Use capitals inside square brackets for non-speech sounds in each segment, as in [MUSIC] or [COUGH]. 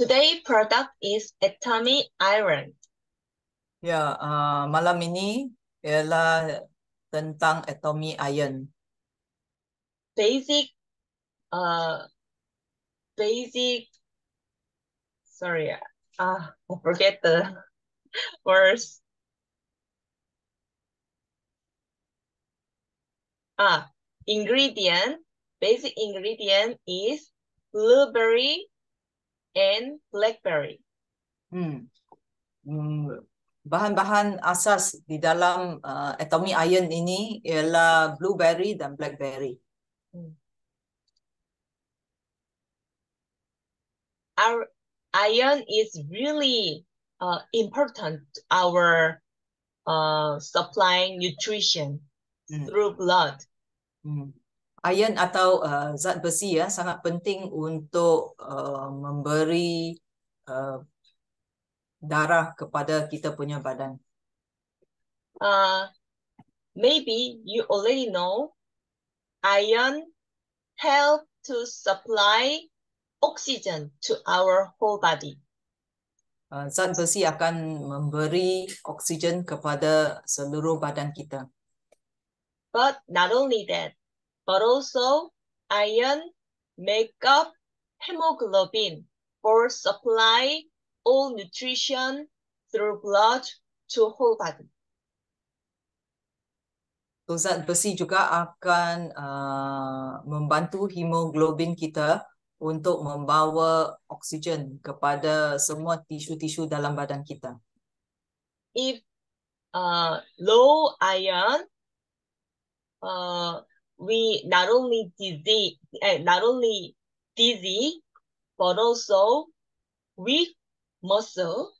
Today product is atomic iron. Yeah. uh, malam ini ialah tentang atomic iron. Basic uh basic sorry, uh, I forget the [LAUGHS] words. Ah, ingredient, basic ingredient is blueberry and blackberry. Hmm. hmm. Bahan-bahan asas di dalam uh, atomic iron ini ialah blueberry dan blackberry. Hmm. Our iron is really uh, important our uh, supplying nutrition mm. through blood. Mm. iron atau uh, zat besi ya sangat penting untuk uh, memberi uh, darah kepada kita punya badan. Uh, maybe you already know iron help to supply oxygen to our whole body. Uh, zat besi akan memberi oksigen kepada seluruh badan kita. But not only that, but also iron, makeup, hemoglobin for supply all nutrition through blood to whole body. So zat besi juga akan uh, membantu hemoglobin kita untuk membawa oksigen kepada semua tisu-tisu dalam badan kita. If uh, low iron, uh, we not only dizzy, uh, eh, not only dizzy, but also weak muscle.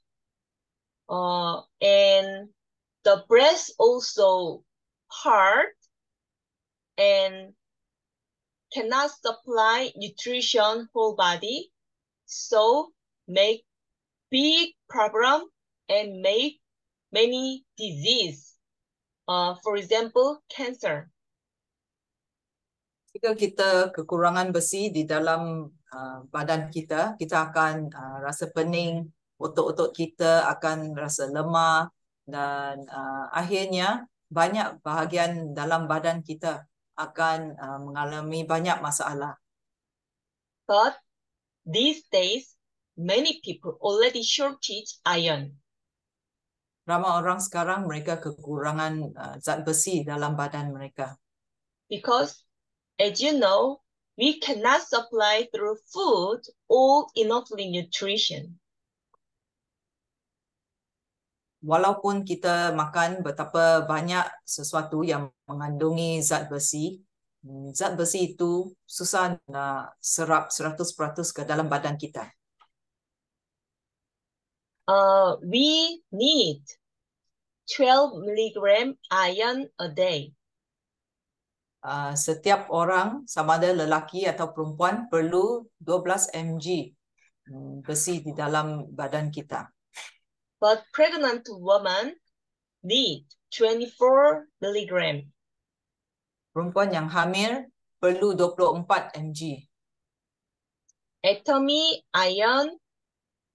Uh, and the breath also hard and cannot supply nutrition whole body. So make big problem and make many disease. Uh, for example, cancer. jika kita kekurangan besi di dalam uh, badan kita, kita akan uh, rasa pening, otot-otot kita akan rasa lemah dan uh, akhirnya banyak bahagian dalam badan kita akan uh, mengalami banyak masalah. But these days, many people already shortage iron. Ramai orang sekarang mereka kekurangan uh, zat besi dalam badan mereka. Because As you know, we cannot supply through food all enough nutrition. Walaupun kita makan betapa banyak sesuatu yang mengandungi zat besi, hmm, zat besi itu susah nak serap 100% ke dalam badan kita. Uh, we need 12 milligram iron a day. uh, setiap orang sama ada lelaki atau perempuan perlu 12 mg besi di dalam badan kita. But pregnant woman need 24 mg. Perempuan yang hamil perlu 24 mg. Atomy iron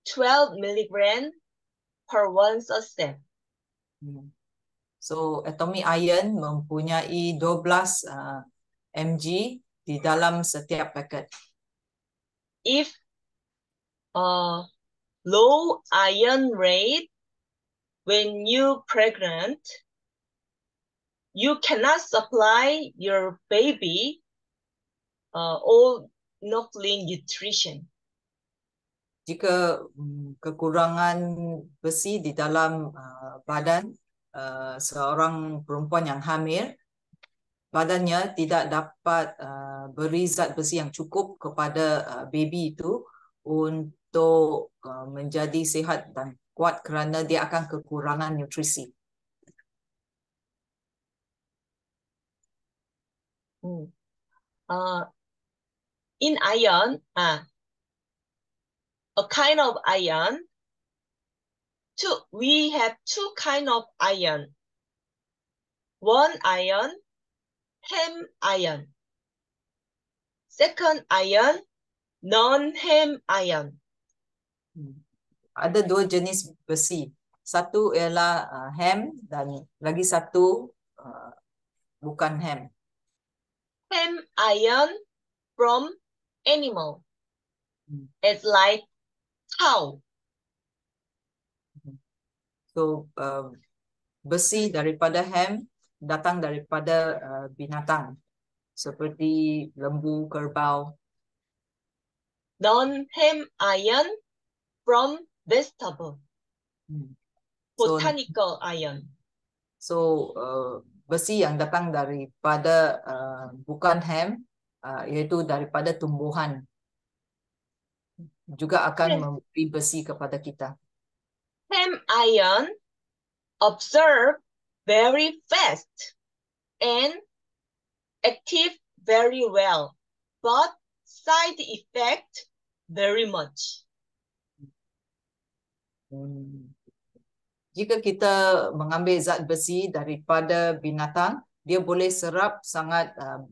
12 mg per once a step. Hmm. So atomic iron mempunyai 12 uh, ah, mg di dalam setiap paket. If uh, low iron rate when you pregnant, you cannot supply your baby uh, all nuclear nutrition. Jika mm, kekurangan besi di dalam uh, badan Eh, seorang perempuan yang hamil badannya tidak dapat uh, beri zat besi yang cukup kepada uh, baby itu untuk uh, menjadi sihat dan kuat kerana dia akan kekurangan nutrisi. Hmm. Uh, in iron, uh, a kind of iron two, we have two kind of iron. One iron, hem iron. Second iron, non hem iron. Ada dua jenis besi. Satu ialah uh, ham dan lagi satu uh, bukan hem. Hem iron from animal. Hmm. It's like cow. iaitu uh, um, besi daripada ham datang daripada uh, binatang seperti lembu, kerbau. Non ham iron from vegetable. Hmm. So, Botanical iron. So uh, besi yang datang daripada uh, bukan ham uh, iaitu daripada tumbuhan juga akan memberi besi kepada kita sodium ion observed very fast and active very well, but side effect very much. Hmm. Jika kita mengambil zat besi daripada binatang, dia boleh serap sangat um,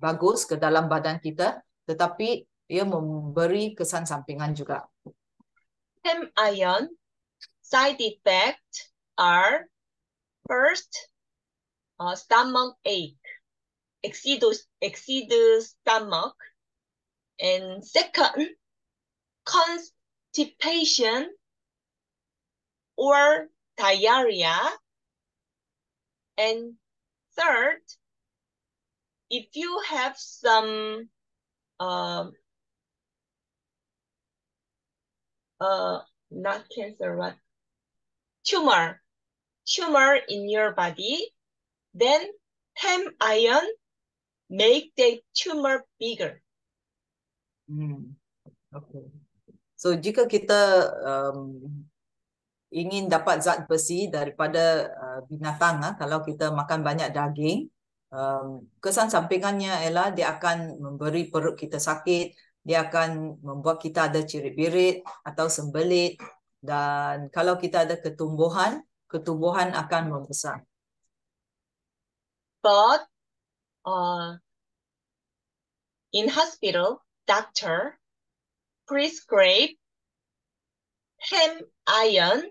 bagus ke dalam badan kita, tetapi dia memberi kesan sampingan juga. Hem ion Side effects are first, uh, stomach ache, exceed, exceed stomach, and second, constipation or diarrhea, and third, if you have some um, uh, not cancer, what tumor, tumor in your body, then PEM iron make the tumor bigger. Hmm. Okay. So jika kita um, ingin dapat zat besi daripada uh, binatang, uh, kalau kita makan banyak daging, um, kesan sampingannya ialah dia akan memberi perut kita sakit, dia akan membuat kita ada ciri birit atau sembelit, Dan kalau kita ada ketumbuhan, ketumbuhan akan membesar. But uh, in hospital, doctor prescribe hem iron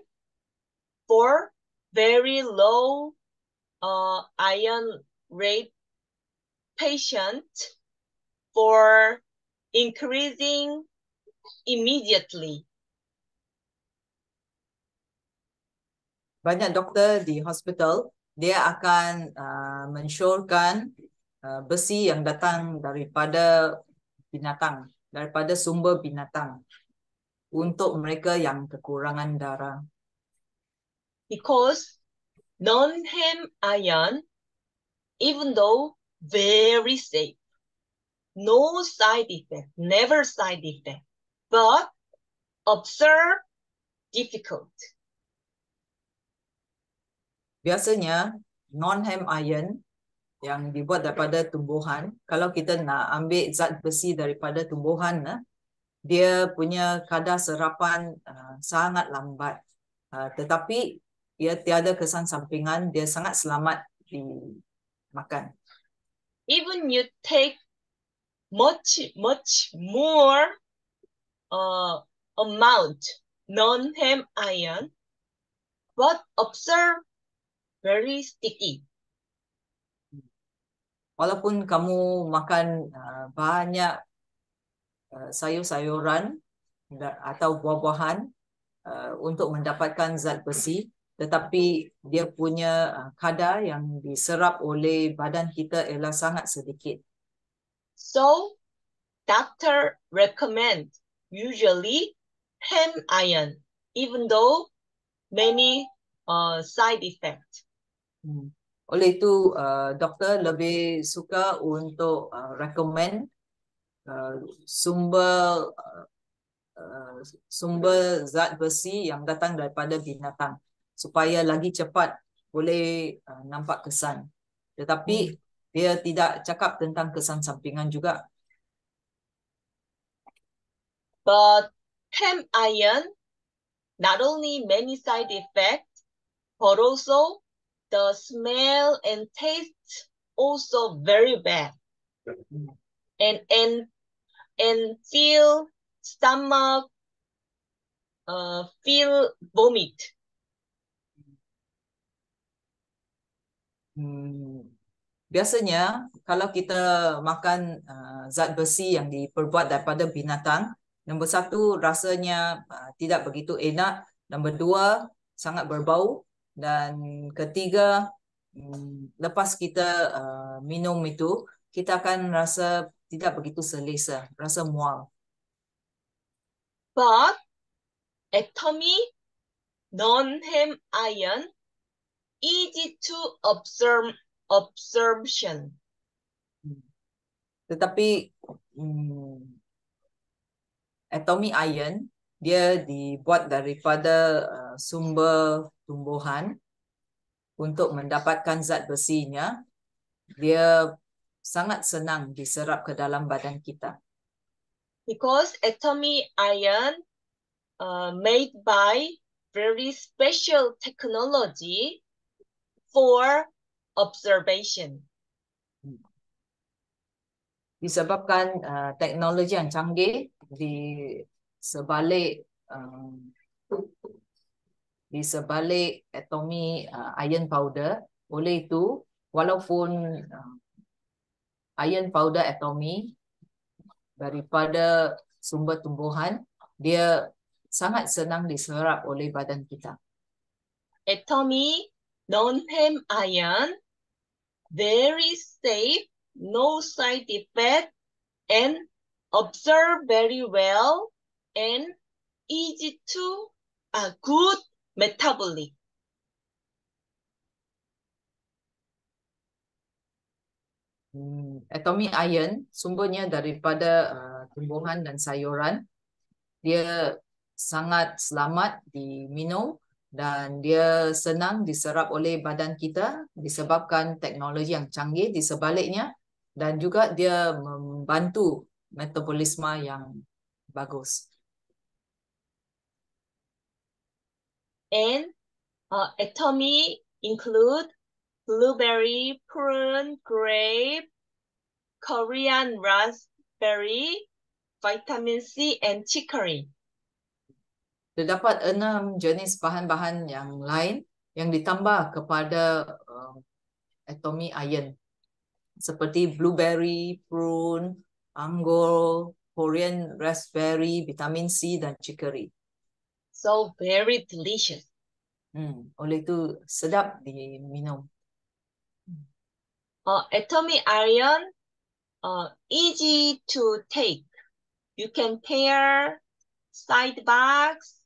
for very low uh, iron rate patient for increasing immediately. banyak doktor di hospital dia akan uh, mensyorkan uh, besi yang datang daripada binatang daripada sumber binatang untuk mereka yang kekurangan darah because non hem iron, even though very safe no side effect never side effect but observe difficult biasanya non-ham iron yang dibuat daripada tumbuhan, kalau kita nak ambil zat besi daripada tumbuhan, eh, dia punya kadar serapan eh, sangat lambat. Eh, tetapi ia tiada kesan sampingan, dia sangat selamat dimakan. Even you take much much more uh, amount non-ham iron, but observe very sticky. Walaupun kamu makan uh, banyak uh, sayur-sayuran atau buah-buahan uh, untuk mendapatkan zat besi, tetapi dia punya kadar yang diserap oleh badan kita ialah sangat sedikit. So, doctor recommend usually hem iron, even though many uh, side effects. Hmm. Oleh itu uh, doktor lebih suka untuk uh, recommend uh, sumber uh, uh, sumber zat besi yang datang daripada binatang supaya lagi cepat boleh uh, nampak kesan. Tetapi hmm. dia tidak cakap tentang kesan sampingan juga. But hemp iron not only many side effects but also the smell and taste also very bad and and and feel stomach uh feel vomit hmm. biasanya kalau kita makan uh, zat besi yang diperbuat daripada binatang nombor satu rasanya uh, tidak begitu enak nombor dua sangat berbau dan ketiga mm, lepas kita uh, minum itu kita akan rasa tidak begitu selesa rasa mual but atomy non hem ion easy to absorb absorption hmm. tetapi um, atomy ion dia dibuat daripada uh, sumber tumbuhan untuk mendapatkan zat besinya, dia sangat senang diserap ke dalam badan kita. Because atomic iron uh, made by very special technology for observation. Disebabkan uh, teknologi yang canggih di sebalik um, di sebalik atomi uh, iron powder. Oleh itu, walaupun uh, iron powder atomi daripada sumber tumbuhan, dia sangat senang diserap oleh badan kita. Atomi non-hem iron, very safe, no side effect, and observe very well, and easy to a uh, good metabolic. Hmm, atomic iron sumbernya daripada uh, tumbuhan dan sayuran. Dia sangat selamat diminum dan dia senang diserap oleh badan kita disebabkan teknologi yang canggih di sebaliknya dan juga dia membantu metabolisme yang bagus. And uh, ectomy include blueberry, prune, grape, Korean raspberry, vitamin C, and chicory. Terdapat enam jenis bahan-bahan yang lain yang ditambah kepada uh, um, ectomy iron seperti blueberry, prune, anggur, Korean raspberry, vitamin C, dan chicory so very delicious. Hmm, oleh itu sedap diminum. Uh, atomic iron uh, easy to take. You can pair side box.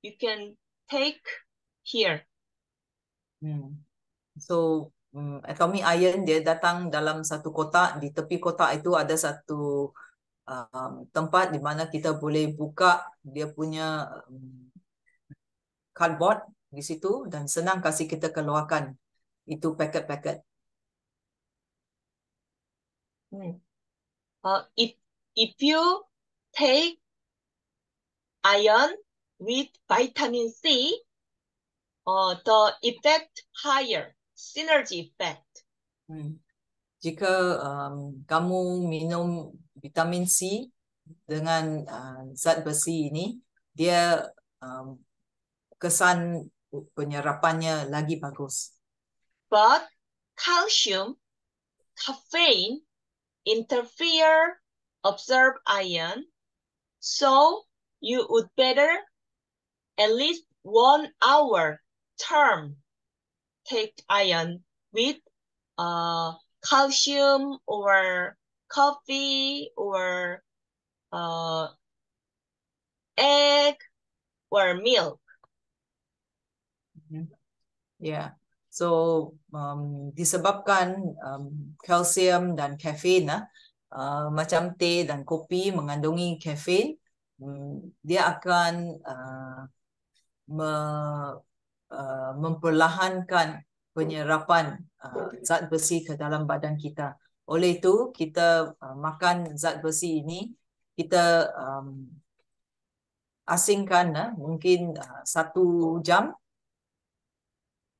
You can take here. Hmm. So um, atomic iron dia datang dalam satu kotak di tepi kotak itu ada satu um, tempat di mana kita boleh buka dia punya um, cardboard di situ dan senang kasih kita keluarkan itu paket-paket. Hmm. Uh, if if you take iron with vitamin C, uh, the effect higher synergy effect. Hmm. Jika um, kamu minum vitamin C dengan uh, zat besi ini dia um, kesan penyerapannya lagi bagus. But calcium, caffeine interfere absorb iron, so you would better at least one hour term take iron with uh, calcium or coffee or uh, egg or milk. Mm-hmm. Yeah. So um, disebabkan um, calcium dan kafein, ah, uh, macam teh dan kopi mengandungi kafein, um, dia akan uh, me, uh, memperlahankan penyerapan uh, zat besi ke dalam badan kita. Oleh itu, kita uh, makan zat besi ini, kita um, asingkan uh, mungkin uh, satu jam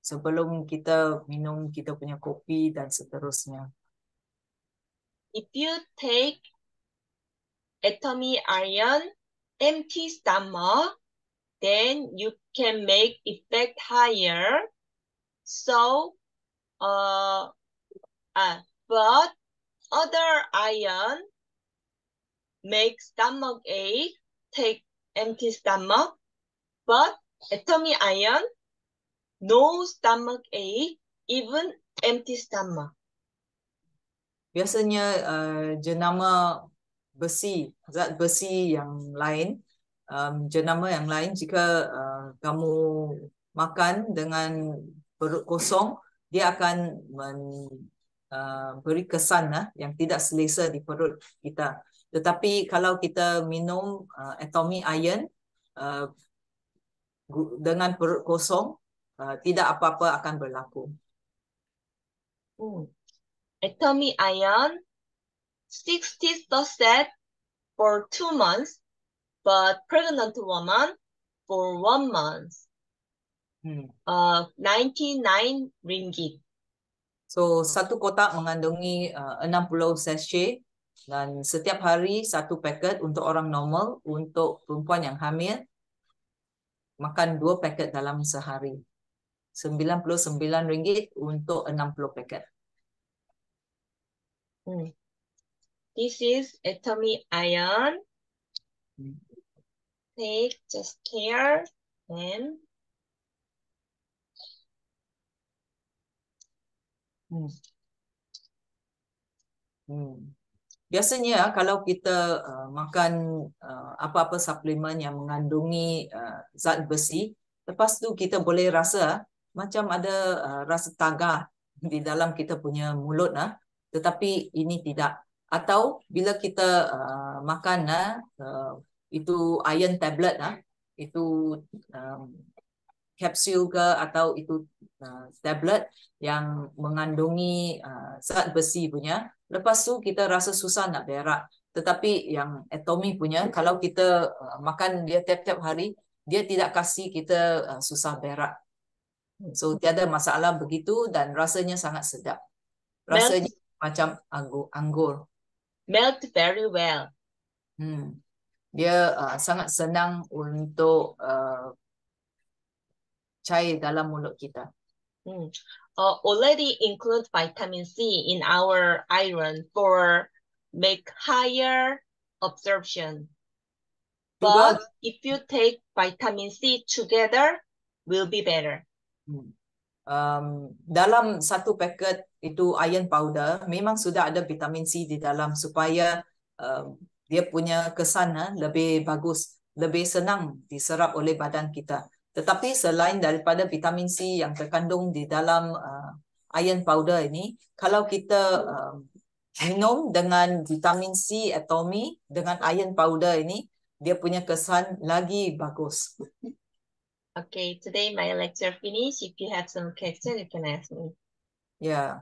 sebelum kita minum kita punya kopi dan seterusnya. If you take atomy iron empty stomach, then you can make effect higher. So, uh, ah, but other iron make stomach ache, take empty stomach, but atomic iron, no stomach ache, even empty stomach. Biasanya uh, jenama besi, zat besi yang lain, um, jenama yang lain jika uh, kamu makan dengan perut kosong, dia akan men Uh, beri kesan lah uh, yang tidak selesa di perut kita. Tetapi kalau kita minum uh, atomic iron uh, dengan perut kosong, uh, tidak apa-apa akan berlaku. Hmm. Atomic iron 60 doses for two months, but pregnant woman for one month. Hmm. Uh, 99 ringgit. So satu kotak mengandungi uh, 60 sachet dan setiap hari satu paket untuk orang normal, untuk perempuan yang hamil makan dua paket dalam sehari. RM99 untuk 60 paket. Hmm. This is Atomy Iron. Hmm. Take just care and Hmm. hmm. Biasanya ah, kalau kita uh, makan uh, apa-apa suplemen yang mengandungi uh, zat besi, lepas tu kita boleh rasa macam ada uh, rasa tagar [LAUGHS] di dalam kita punya mulut nah. Tetapi ini tidak. Atau bila kita uh, makan nah uh, itu iron tablet nah, itu um, kapsul ke atau itu uh, tablet yang mengandungi uh, zat besi punya. Lepas tu kita rasa susah nak berak. Tetapi yang atomi punya, kalau kita uh, makan dia tiap-tiap hari, dia tidak kasih kita uh, susah berak. So tiada masalah begitu dan rasanya sangat sedap. Rasanya Melt. macam anggur. anggur. Melt very well. Hmm. Dia uh, sangat senang untuk uh, cair dalam mulut kita. Hmm. Uh, already include vitamin C in our iron for make higher absorption. But if you take vitamin C together, will be better. Hmm. Um, dalam satu paket itu iron powder memang sudah ada vitamin C di dalam supaya uh, dia punya kesan uh, lebih bagus, lebih senang diserap oleh badan kita. Tetapi selain daripada vitamin C yang terkandung di dalam uh, iron powder ini, kalau kita uh, minum dengan vitamin C atau mi dengan iron powder ini, dia punya kesan lagi bagus. Okay, today my lecture finish. If you have some question, you can ask me. Yeah.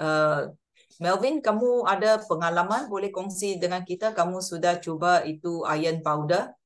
Uh, Melvin, kamu ada pengalaman boleh kongsi dengan kita? Kamu sudah cuba itu iron powder?